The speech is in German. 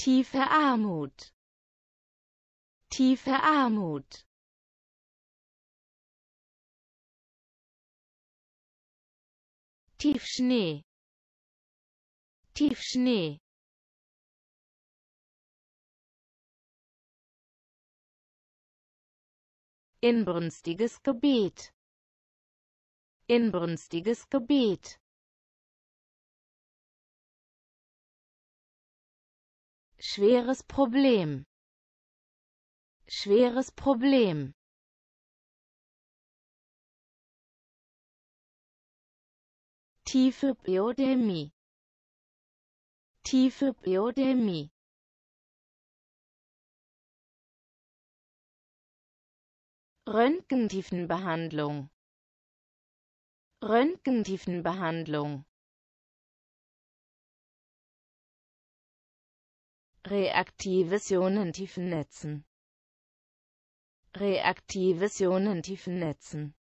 tiefe Armut, tiefe Armut. Tiefschnee, Tiefschnee. Inbrünstiges Gebet, inbrünstiges Gebet. Schweres Problem. Schweres Problem. Tiefe Biodemie. Tiefe Biodemie. Röntgentiefenbehandlung Röntgentiefenbehandlung Reaktives Ionentiefen Reaktives Ionentiefen